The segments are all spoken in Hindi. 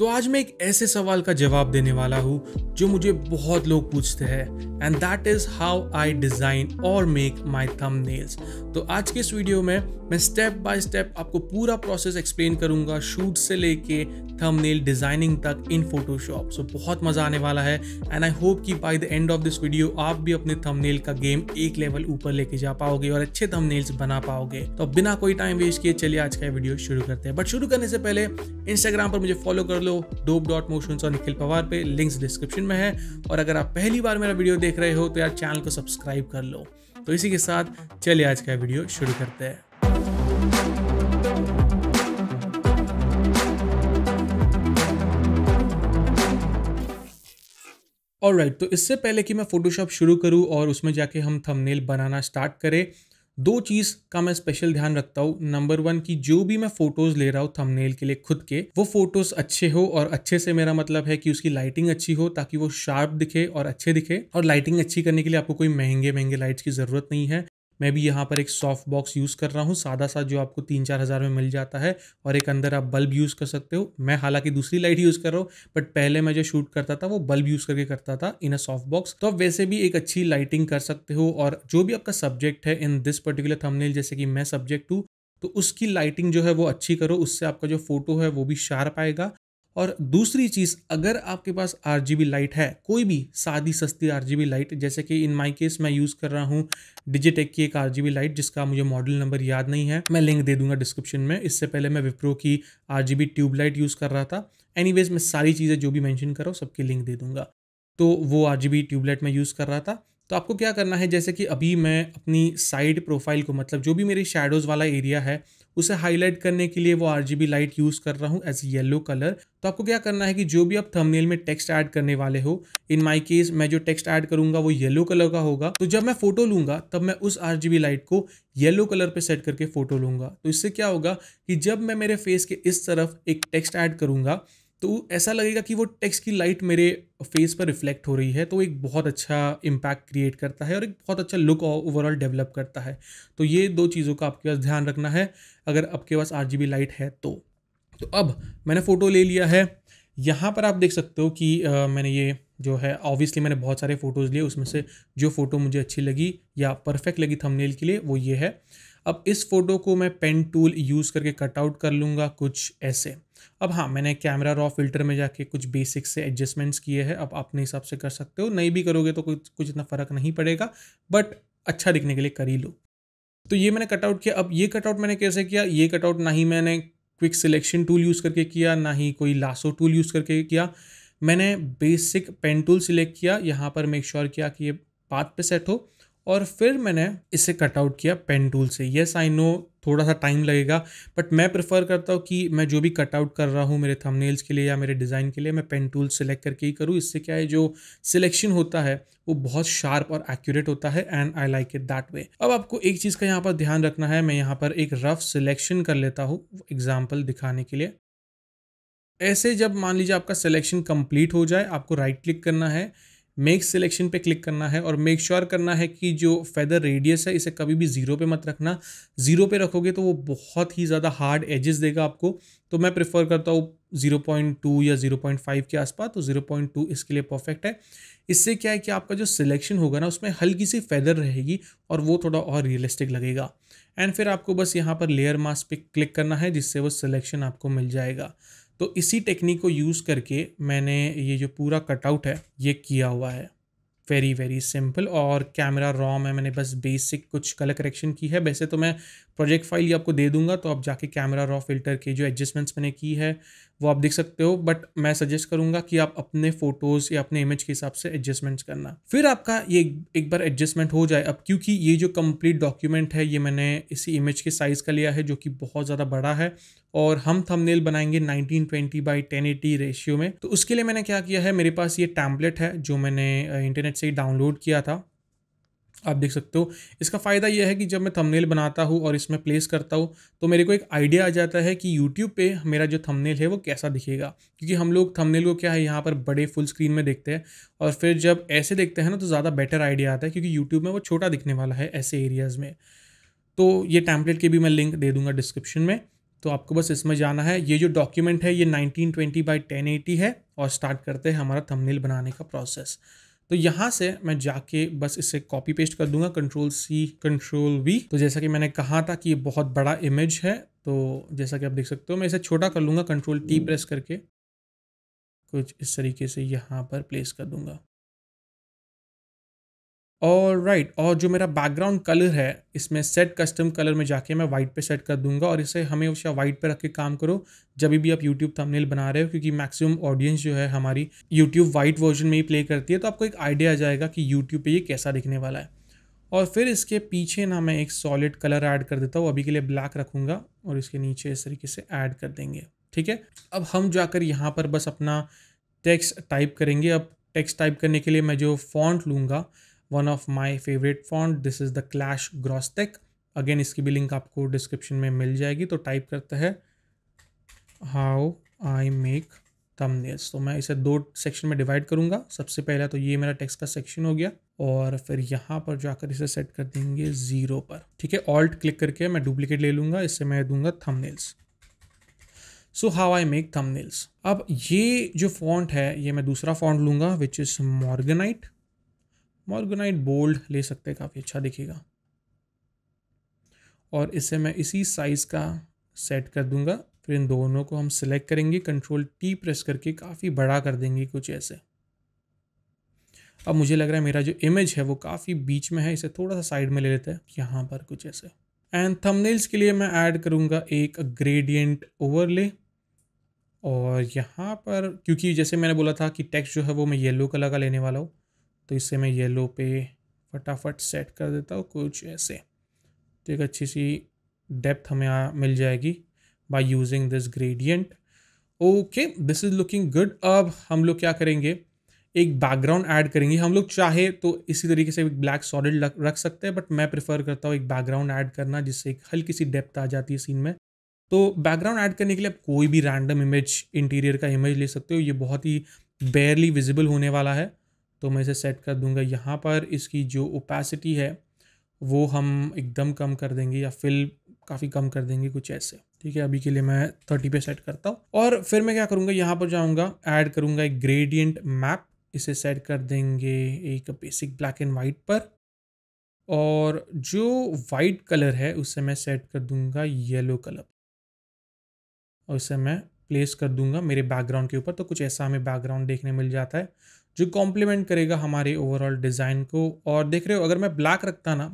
तो आज मैं एक ऐसे सवाल का जवाब देने वाला हूँ जो मुझे बहुत लोग पूछते हैं and that is how I design और मेक माई नेल्स तो आज के इस वीडियो में मैं स्टेप बाय स्टेप आपको पूरा प्रोसेस एक्सप्लेन करूंगा शूट से लेके नेल डिज़ाइनिंग तक इन फोटोशॉप सो बहुत मज़ा आने वाला है एंड आई होप कि by the end of this video आप भी अपने नेल का गेम एक लेवल ऊपर लेके जा पाओगे और अच्छे नेल्स बना पाओगे तो बिना कोई टाइम वेस्ट किए चलिए आज का वीडियो शुरू करते हैं बट शुरू करने से पहले इंस्टाग्राम पर मुझे फॉलो कर लो लो डोप डॉट मोशन और निखिल पवार पे लिंक्स डिस्क्रिप्शन में है और अगर आप पहली बार मेरा वीडियो देख रहे हो तो यार चैनल को सब्सक्राइब कर लो तो इसी के साथ चलिए आज का वीडियो शुरू करते हैं और राइट right, तो इससे पहले कि मैं फोटोशॉप शुरू करूं और उसमें जाके हम थंबनेल बनाना स्टार्ट करें दो चीज़ का मैं स्पेशल ध्यान रखता हूँ नंबर वन की जो भी मैं फोटोज़ ले रहा हूँ थंबनेल के लिए खुद के वो फोटोज़ अच्छे हो और अच्छे से मेरा मतलब है कि उसकी लाइटिंग अच्छी हो ताकि वो शार्प दिखे और अच्छे दिखे और लाइटिंग अच्छी करने के लिए आपको कोई महंगे महंगे लाइट्स की ज़रूरत नहीं है मैं भी यहाँ पर एक सॉफ्ट बॉक्स यूज़ कर रहा हूँ सादा सा जो आपको तीन चार हज़ार में मिल जाता है और एक अंदर आप बल्ब यूज़ कर सकते हो मैं हालांकि दूसरी लाइट यूज़ कर रहा हूँ बट पहले मैं जो शूट करता था वो बल्ब यूज़ करके करता था इन अ सॉफ्ट बॉक्स तो आप वैसे भी एक अच्छी लाइटिंग कर सकते हो और जो भी आपका सब्जेक्ट है इन दिस पर्टिकुलर थंबनेल जैसे कि मैं सब्जेक्ट हूँ तो उसकी लाइटिंग जो है वो अच्छी करो उससे आपका जो फोटो है वो भी शार्प आएगा और दूसरी चीज़ अगर आपके पास आर लाइट है कोई भी सादी सस्ती आर लाइट जैसे कि इन माई केस मैं यूज़ कर रहा हूँ डिजिटेक की एक आर लाइट जिसका मुझे मॉडल नंबर याद नहीं है मैं लिंक दे दूंगा डिस्क्रिप्शन में इससे पहले मैं विप्रो की आर ट्यूब लाइट यूज़ कर रहा था वेज मैं सारी चीज़ें जो भी मैंशन करो सबकी लिंक दे दूंगा तो वो आर ट्यूब लाइट मैं यूज़ कर रहा था तो आपको क्या करना है जैसे कि अभी मैं अपनी साइड प्रोफाइल को मतलब जो भी मेरी शेडोज़ वाला एरिया है उसे हाईलाइट करने के लिए वो आर लाइट यूज़ कर रहा हूँ एज येलो कलर तो आपको क्या करना है कि जो भी आप थंबनेल में टेक्स्ट ऐड करने वाले हो इन माय केस मैं जो टेक्स्ट ऐड करूंगा वो येलो कलर का होगा तो जब मैं फोटो लूंगा तब मैं उस आर लाइट को येलो कलर पे सेट करके फोटो लूंगा तो इससे क्या होगा कि जब मैं मेरे फेस के इस तरफ एक टेक्स्ट ऐड करूंगा तो ऐसा लगेगा कि वो टेक्स्ट की लाइट मेरे फेस पर रिफ्लेक्ट हो रही है तो एक बहुत अच्छा इम्पैक्ट क्रिएट करता है और एक बहुत अच्छा लुक ओवरऑल डेवलप करता है तो ये दो चीज़ों का आपके पास ध्यान रखना है अगर आपके पास आर लाइट है तो तो अब मैंने फ़ोटो ले लिया है यहाँ पर आप देख सकते हो कि आ, मैंने ये जो है ऑब्वियसली मैंने बहुत सारे फ़ोटोज़ लिए उसमें से जो फ़ोटो मुझे अच्छी लगी या परफेक्ट लगी थंबनेल के लिए वो ये है अब इस फ़ोटो को मैं पेन टूल यूज़ करके कटआउट कर लूँगा कुछ ऐसे अब हाँ मैंने कैमरा रॉ फिल्टर में जाके कुछ बेसिक से एडजस्टमेंट्स किए हैं अब अपने हिसाब से कर सकते हो नहीं भी करोगे तो कुछ कुछ इतना फ़र्क नहीं पड़ेगा बट अच्छा दिखने के लिए कर ही लो तो ये मैंने कटआउट किया अब ये कटआउट मैंने कैसे किया ये कटआउट ना ही मैंने क्विक सिलेक्शन टूल यूज़ करके किया ना ही कोई लासो टूल यूज़ करके किया मैंने बेसिक पेन टूल सिलेक्ट किया यहाँ पर मेक श्योर sure किया कि ये पाथ पे सेट हो और फिर मैंने इसे कटआउट किया पेन टूल से येस आई नो थोड़ा सा टाइम लगेगा बट मैं प्रेफर करता हूँ कि मैं जो भी कटआउट कर रहा हूँ मेरे थंबनेल्स के लिए या मेरे डिज़ाइन के लिए मैं पेन टूल सेलेक्ट करके ही करूँ इससे क्या है जो सिलेक्शन होता है वो बहुत शार्प और एक्यूरेट होता है and I like it that way अब आपको एक चीज़ का यहाँ पर ध्यान रखना है मैं यहाँ पर एक रफ सिलेक्शन कर लेता हूँ एग्जाम्पल दिखाने के लिए ऐसे जब मान लीजिए आपका सिलेक्शन कंप्लीट हो जाए आपको राइट क्लिक करना है मेक सिलेक्शन पे क्लिक करना है और मेक श्योर sure करना है कि जो फेदर रेडियस है इसे कभी भी ज़ीरो पे मत रखना ज़ीरो पे रखोगे तो वो बहुत ही ज़्यादा हार्ड एजेस देगा आपको तो मैं प्रेफर करता हूँ ज़ीरो पॉइंट टू या ज़ीरो पॉइंट फाइव के आसपास तो ज़ीरो पॉइंट टू इसके लिए परफेक्ट है इससे क्या है कि आपका जो सिलेक्शन होगा ना उसमें हल्की सी फेदर रहेगी और वो थोड़ा और रियलिस्टिक लगेगा एंड फिर आपको बस यहाँ पर लेयर मास्क पे क्लिक करना है जिससे वो सिलेक्शन आपको मिल जाएगा तो इसी टेक्निक को यूज़ करके मैंने ये जो पूरा कटआउट है ये किया हुआ है वेरी वेरी सिंपल और कैमरा रॉम है मैंने बस बेसिक कुछ कलर करेक्शन की है वैसे तो मैं प्रोजेक्ट फाइल ही आपको दे दूंगा तो आप जाके कैमरा रॉ फिल्टर के जो एडजस्टमेंट्स मैंने की है वो आप देख सकते हो बट मैं सजेस्ट करूंगा कि आप अपने फोटोज या अपने इमेज के हिसाब से एडजस्टमेंट्स करना फिर आपका ये एक बार एडजस्टमेंट हो जाए अब क्योंकि ये जो कंप्लीट डॉक्यूमेंट है ये मैंने इसी इमेज के साइज़ का लिया है जो कि बहुत ज़्यादा बड़ा है और हम थंबनेल बनाएंगे 1920 बाई 1080 रेशियो में तो उसके लिए मैंने क्या किया है मेरे पास ये टैम्पलेट है जो मैंने इंटरनेट से ही डाउनलोड किया था आप देख सकते हो इसका फ़ायदा यह है कि जब मैं थंबनेल बनाता हूँ और इसमें प्लेस करता हूँ तो मेरे को एक आइडिया आ जाता है कि यूट्यूब पे मेरा जो थंबनेल है वो कैसा दिखेगा क्योंकि हम लोग थंबनेल को क्या है यहाँ पर बड़े फुल स्क्रीन में देखते हैं और फिर जब ऐसे देखते हैं ना तो ज़्यादा बेटर आइडिया आता है क्योंकि यूट्यूब में वो छोटा दिखने वाला है ऐसे एरियाज़ में तो ये टैंपलेट के भी मैं लिंक दे दूँगा डिस्क्रिप्शन में तो आपको बस इसमें जाना है ये जो डॉक्यूमेंट है ये nineteen twenty by ten eighty है और स्टार्ट करते हैं हमारा थमनेल बनाने का प्रोसेस तो यहाँ से मैं जाके बस इसे कॉपी पेस्ट कर दूंगा कंट्रोल सी कंट्रोल वी तो जैसा कि मैंने कहा था कि ये बहुत बड़ा इमेज है तो जैसा कि आप देख सकते हो मैं इसे छोटा कर लूँगा कंट्रोल टी प्रेस करके कुछ इस तरीके से यहाँ पर प्लेस कर दूंगा और राइट और जो मेरा बैकग्राउंड कलर है इसमें सेट कस्टम कलर में जाके मैं वाइट पे सेट कर दूंगा और इसे हमें उसे वाइट पे रख के काम करो जब भी आप यूट्यूब थंबनेल बना रहे हो क्योंकि मैक्सिमम ऑडियंस जो है हमारी यूट्यूब वाइट वर्जन में ही प्ले करती है तो आपको एक आइडिया आ जाएगा कि यूट्यूब पर ये कैसा दिखने वाला है और फिर इसके पीछे ना मैं एक सॉलिड कलर ऐड कर देता हूँ अभी के लिए ब्लैक रखूँगा और इसके नीचे इस तरीके से ऐड कर देंगे ठीक है अब हम जाकर यहाँ पर बस अपना टेक्स्ट टाइप करेंगे अब टेक्स्ट टाइप करने के लिए मैं जो फॉन्ट लूँगा one of my favourite font this is the Clash Grotesk again इसकी भी लिंक आपको डिस्क्रिप्शन में मिल जाएगी तो टाइप करते हैं हाउ आई मेक थंबनेल्स तो मैं इसे दो सेक्शन में डिवाइड करूंगा सबसे पहला तो ये मेरा टेक्स्ट का सेक्शन हो गया और फिर यहाँ पर जाकर इसे सेट कर देंगे ज़ीरो पर ठीक है ऑल्ट क्लिक करके मैं डुप्लीकेट ले लूँगा इससे मैं दूंगा thumbnails so how I make thumbnails अब ये जो फॉन्ट है ये मैं दूसरा फॉन्ट लूँगा विच इज़ मॉर्गेनाइट मॉर्गनाइट बोल्ड ले सकते हैं काफ़ी अच्छा दिखेगा और इसे मैं इसी साइज़ का सेट कर दूंगा फिर इन दोनों को हम सिलेक्ट करेंगे कंट्रोल टी प्रेस करके काफ़ी बड़ा कर देंगे कुछ ऐसे अब मुझे लग रहा है मेरा जो इमेज है वो काफ़ी बीच में है इसे थोड़ा सा साइड में ले लेते हैं यहाँ पर कुछ ऐसे एंड थंबनेल्स के लिए मैं ऐड करूँगा एक ग्रेडियंट ओवरले और यहाँ पर क्योंकि जैसे मैंने बोला था कि टेक्स्ट जो है वो मैं येलो कलर का लेने वाला हूँ तो इससे मैं येलो पे फटाफट सेट कर देता हूँ कुछ ऐसे तो एक अच्छी सी डेप्थ हमें यहाँ मिल जाएगी by using this gradient okay this is looking good अब हम लोग क्या करेंगे एक बैकग्राउंड ऐड करेंगे हम लोग चाहे तो इसी तरीके से एक ब्लैक सॉलिड रख सकते हैं बट मैं प्रेफर करता हूँ एक बैकग्राउंड ऐड करना जिससे एक हल्की सी डेप्थ आ जाती है सीन में तो बैकग्राउंड ऐड करने के लिए आप कोई भी रैंडम इमेज इंटीरियर का इमेज ले सकते हो ये बहुत ही बेयरली विजिबल होने वाला है तो मैं इसे सेट कर दूंगा यहाँ पर इसकी जो ओपेसिटी है वो हम एकदम कम कर देंगे या फिल काफ़ी कम कर देंगे कुछ ऐसे ठीक है अभी के लिए मैं थर्टी पे सेट करता हूँ और फिर मैं क्या करूँगा यहाँ पर जाऊँगा ऐड करूँगा एक ग्रेडियंट मैप इसे सेट कर देंगे एक बेसिक ब्लैक एंड वाइट पर और जो वाइट कलर है उसे मैं सेट कर दूंगा येलो कलर और इसे मैं प्लेस कर दूंगा मेरे बैकग्राउंड के ऊपर तो कुछ ऐसा हमें बैकग्राउंड देखने मिल जाता है जो कॉम्प्लीमेंट करेगा हमारे ओवरऑल डिज़ाइन को और देख रहे हो अगर मैं ब्लैक रखता ना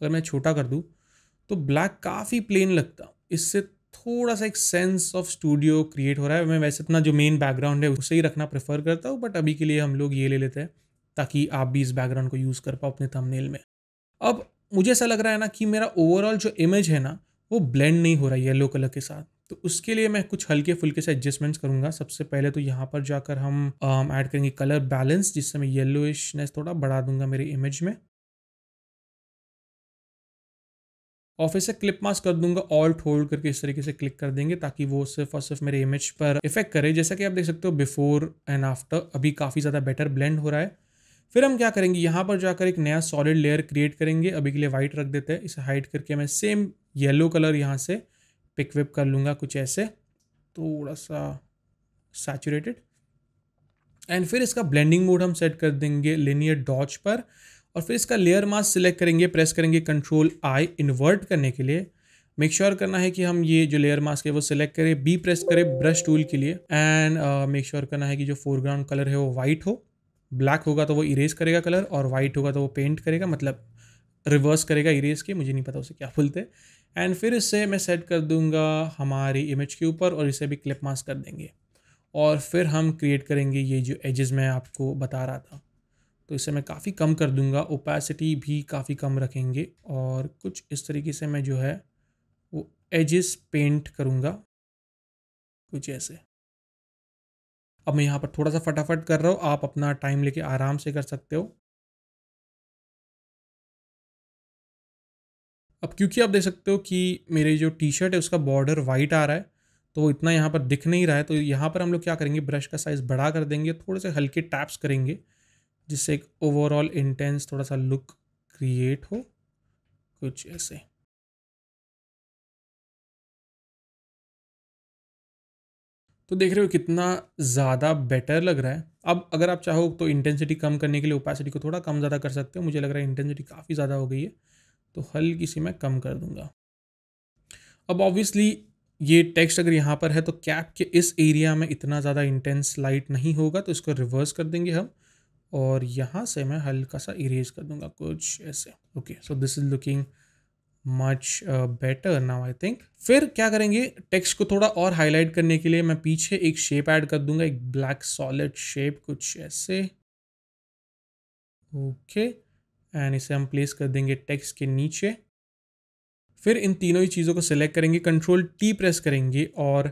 अगर मैं छोटा कर दूँ तो ब्लैक काफ़ी प्लेन लगता इससे थोड़ा सा एक सेंस ऑफ स्टूडियो क्रिएट हो रहा है मैं वैसे अपना जो मेन बैकग्राउंड है उसे ही रखना प्रेफर करता हूँ बट अभी के लिए हम लोग ये ले लेते हैं ताकि आप भी इस बैकग्राउंड को यूज़ कर पाओ अपने थंबनेल में अब मुझे ऐसा लग रहा है ना कि मेरा ओवरऑल जो इमेज है ना वो ब्लेंड नहीं हो रहा है येलो कलर के साथ तो उसके लिए मैं कुछ हल्के फुल्के से एडजस्टमेंट्स करूंगा सबसे पहले तो यहाँ पर जाकर हम ऐड um, करेंगे कलर बैलेंस जिससे मैं येलोइशनेस थोड़ा बढ़ा दूंगा मेरे इमेज में और फिर से क्लिप मास्क कर दूंगा ऑल्ट होल्ड करके इस तरीके से क्लिक कर देंगे ताकि वो सिर्फ और सिर्फ मेरे इमेज पर इफेक्ट करे जैसा कि आप देख सकते हो बिफोर एंड आफ्टर अभी काफ़ी ज़्यादा बेटर ब्लेंड हो रहा है फिर हम क्या करेंगे यहाँ पर जाकर एक नया सॉलिड लेयर क्रिएट करेंगे अभी के लिए वाइट रख देते हैं इसे हाइड करके मैं सेम येलो कलर यहाँ से पिक विप कर लूँगा कुछ ऐसे थोड़ा सा सैचुरेटेड एंड फिर इसका ब्लेंडिंग मोड हम सेट कर देंगे लिनियर डॉच पर और फिर इसका लेयर मास्क सिलेक्ट करेंगे प्रेस करेंगे कंट्रोल आई इन्वर्ट करने के लिए मेक श्योर sure करना है कि हम ये जो लेयर मास्क है वो सिलेक्ट करें बी प्रेस करें ब्रश टूल के लिए एंड मेक श्योर करना है कि जो फोरग्राउंड कलर है वो वाइट हो ब्लैक होगा तो वो इरेज करेगा कलर और वाइट होगा तो वो पेंट करेगा मतलब रिवर्स करेगा इरेज के मुझे नहीं पता उसे क्या बोलते हैं एंड फिर इसे मैं सेट कर दूंगा हमारी इमेज के ऊपर और इसे भी क्लिप मास्क कर देंगे और फिर हम क्रिएट करेंगे ये जो एजेस मैं आपको बता रहा था तो इसे मैं काफ़ी कम कर दूंगा ओपेसिटी भी काफ़ी कम रखेंगे और कुछ इस तरीके से मैं जो है वो एजेस पेंट करूँगा कुछ ऐसे अब मैं यहाँ पर थोड़ा सा फटाफट कर रहा हूँ आप अपना टाइम लेके आराम से कर सकते हो अब क्योंकि आप देख सकते हो कि मेरी जो टी शर्ट है उसका बॉर्डर वाइट आ रहा है तो इतना यहाँ पर दिख नहीं रहा है तो यहाँ पर हम लोग क्या करेंगे ब्रश का साइज़ बड़ा कर देंगे थोड़े से हल्के टैप्स करेंगे जिससे एक ओवरऑल इंटेंस थोड़ा सा लुक क्रिएट हो कुछ ऐसे तो देख रहे हो कितना ज़्यादा बेटर लग रहा है अब अगर आप चाहो तो इंटेंसिटी कम करने के लिए ओपेसिटी को थोड़ा कम ज़्यादा कर सकते हो मुझे लग रहा है इंटेंसिटी काफ़ी ज़्यादा हो गई है तो हल्की सी मैं कम कर दूंगा अब ऑब्वियसली ये टेक्स्ट अगर यहाँ पर है तो कैप के इस एरिया में इतना ज़्यादा इंटेंस लाइट नहीं होगा तो इसको रिवर्स कर देंगे हम और यहाँ से मैं हल्का सा इरेज कर दूंगा कुछ ऐसे okay so this is looking much better now I think फिर क्या करेंगे टेक्स्ट को थोड़ा और हाईलाइट करने के लिए मैं पीछे एक शेप ऐड कर दूंगा एक ब्लैक सॉलिड शेप कुछ ऐसे ओके okay. एंड इसे हम प्लेस कर देंगे टेक्स के नीचे फिर इन तीनों ही चीज़ों को सिलेक्ट करेंगे कंट्रोल टी प्रेस करेंगे और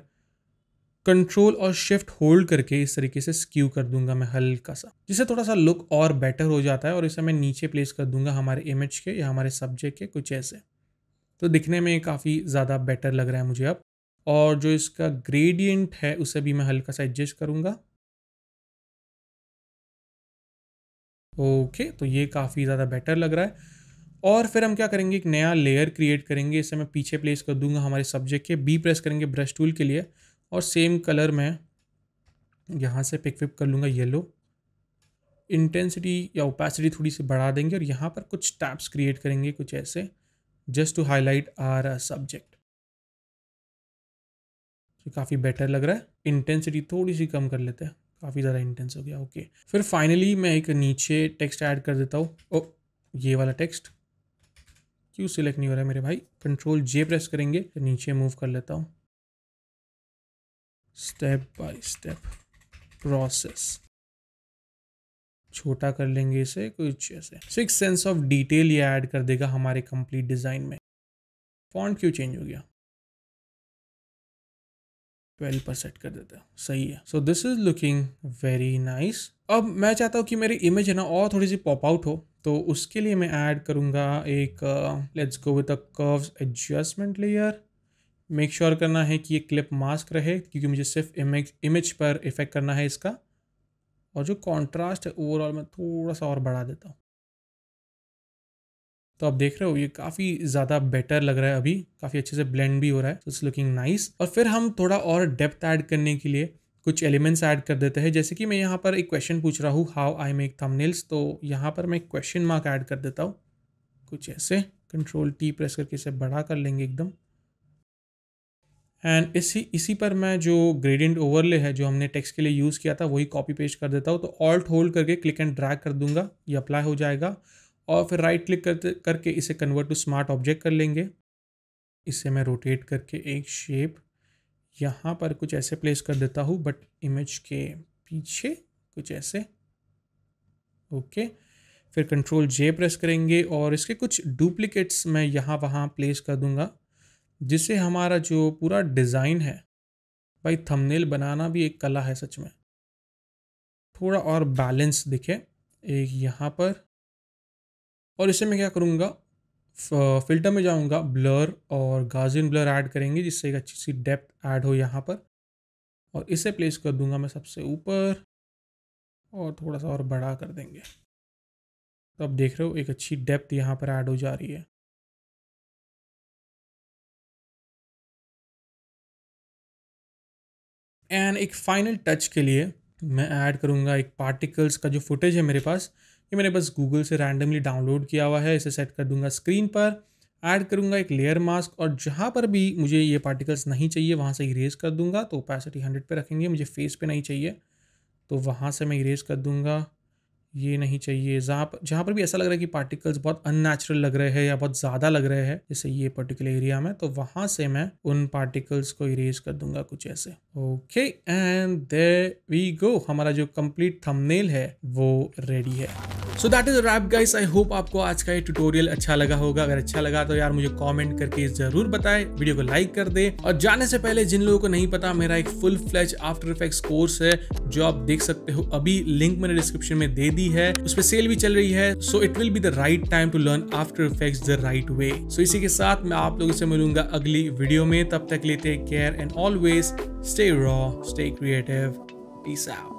कंट्रोल और शिफ्ट होल्ड करके इस तरीके से स्क्यू कर दूंगा मैं हल्का सा जिससे थोड़ा सा लुक और बेटर हो जाता है और इसे मैं नीचे प्लेस कर दूंगा हमारे इमेज के या हमारे सब्जेक्ट के कुछ ऐसे तो दिखने में काफ़ी ज़्यादा बेटर लग रहा है मुझे अब और जो इसका ग्रेडियंट है उसे भी मैं हल्का सा एडजस्ट करूँगा ओके तो ये काफ़ी ज़्यादा बेटर लग रहा है और फिर हम क्या करेंगे एक नया लेयर क्रिएट करेंगे इसे मैं पीछे प्लेस कर दूंगा हमारे सब्जेक्ट के बी प्रेस करेंगे ब्रश टूल के लिए और सेम कलर में यहाँ से पिक विप कर लूँगा येलो इंटेंसिटी या ओपेसिटी थोड़ी सी बढ़ा देंगे और यहाँ पर कुछ टैप्स क्रिएट करेंगे कुछ ऐसे just to highlight our subject काफ़ी बेटर लग रहा है इंटेंसिटी थोड़ी सी कम कर लेते हैं काफ़ी ज़्यादा इंटेंस हो गया ओके okay. फिर फाइनली मैं एक नीचे टेक्स्ट ऐड कर देता हूँ ओ ये वाला टेक्स्ट क्यों सिलेक्ट नहीं हो रहा है मेरे भाई कंट्रोल जे प्रेस करेंगे तो नीचे मूव कर लेता हूँ स्टेप बाय स्टेप प्रोसेस छोटा कर लेंगे इसे कुछ ऐसे सिक्स सेंस ऑफ डिटेल ये ऐड कर देगा हमारे कंप्लीट डिज़ाइन में फॉन्ट क्यों चेंज हो गया ट्वेल्व पर सेट कर देते हैं सही है so this is looking very nice अब मैं चाहता हूँ कि मेरी इमेज है ना और थोड़ी सी पॉप आउट हो तो उसके लिए मैं ऐड करूँगा एक let's go with a curves adjustment layer make sure करना है कि ये क्लिप मास्क रहे क्योंकि मुझे सिर्फ इमेज इमेज पर इफेक्ट करना है इसका और जो कॉन्ट्रास्ट है ओवरऑल मैं थोड़ा सा और बढ़ा देता हूँ तो आप देख रहे हो ये काफ़ी ज़्यादा बेटर लग रहा है अभी काफ़ी अच्छे से ब्लेंड भी हो रहा है इट्स लुकिंग नाइस और फिर हम थोड़ा और डेप्थ ऐड करने के लिए कुछ एलिमेंट्स ऐड कर देते हैं जैसे कि मैं यहाँ पर एक क्वेश्चन पूछ रहा हूँ हाउ आई मेक थंबनेल्स तो यहाँ पर मैं क्वेश्चन मार्क ऐड कर देता हूँ कुछ ऐसे कंट्रोल टी प्रेस करके इसे बड़ा कर लेंगे एकदम एंड इसी इसी पर मैं जो ग्रेडियंट ओवरले है जो हमने टेक्स्ट के लिए यूज़ किया था वही कॉपी पेस्ट कर देता हूँ तो ऑल्ट होल्ड करके क्लिक एंड ड्रैग कर दूंगा ये अप्लाई हो जाएगा और फिर राइट क्लिक करते करके इसे कन्वर्ट टू स्मार्ट ऑब्जेक्ट कर लेंगे इसे मैं रोटेट करके एक शेप यहाँ पर कुछ ऐसे प्लेस कर देता हूँ बट इमेज के पीछे कुछ ऐसे ओके फिर कंट्रोल जे प्रेस करेंगे और इसके कुछ डुप्लीकेट्स मैं यहाँ वहाँ प्लेस कर दूँगा जिससे हमारा जो पूरा डिज़ाइन है भाई थंबनेल बनाना भी एक कला है सच में थोड़ा और बैलेंस दिखे एक यहाँ पर और इसे मैं क्या करूँगा फिल्टर में जाऊँगा ब्लर और गाजिन ब्लर ऐड करेंगे जिससे एक अच्छी सी डेप्थ ऐड हो यहाँ पर और इसे प्लेस कर दूंगा मैं सबसे ऊपर और थोड़ा सा और बड़ा कर देंगे तो आप देख रहे हो एक अच्छी डेप्थ यहाँ पर ऐड हो जा रही है एंड एक फाइनल टच के लिए मैं ऐड करूँगा एक पार्टिकल्स का जो फुटेज है मेरे पास ये मैंने बस गूगल से रैंडमली डाउनलोड किया हुआ है इसे सेट कर दूंगा स्क्रीन पर ऐड करूंगा एक लेयर मास्क और जहाँ पर भी मुझे ये पार्टिकल्स नहीं चाहिए वहाँ से इरेज कर दूंगा तो ओपेसिटी हंड्रेड पर रखेंगे मुझे फेस पे नहीं चाहिए तो वहाँ से मैं इरेज कर दूंगा ये नहीं चाहिए जहाँ पर जहाँ पर भी ऐसा लग रहा है कि पार्टिकल्स बहुत अननेचुरल लग रहे हैं या बहुत ज़्यादा लग रहे हैं जैसे ये पर्टिकुलर एरिया में तो वहाँ से मैं उन पार्टिकल्स को इरेज कर दूंगा कुछ ऐसे okay and there we go हमारा जो कंप्लीट थंबनेल है वो रेडी है so that is wrap guys I hope आपको आज का ये ट्यूटोरियल अच्छा लगा होगा अगर अच्छा लगा तो यार मुझे कमेंट करके जरूर बताएं वीडियो को लाइक कर दे और जाने से पहले जिन लोगों को नहीं पता मेरा एक full fledged After Effects course है जो आप देख सकते हो अभी लिंक मैंने डिस्क्रिप्शन में दे दी है उस पर सेल भी चल रही है so it will be the right time to learn After Effect the right way so इसी के साथ मैं आप लोगों से मिलूंगा अगली वीडियो में तब तक लेते care and always stay raw stay creative peace out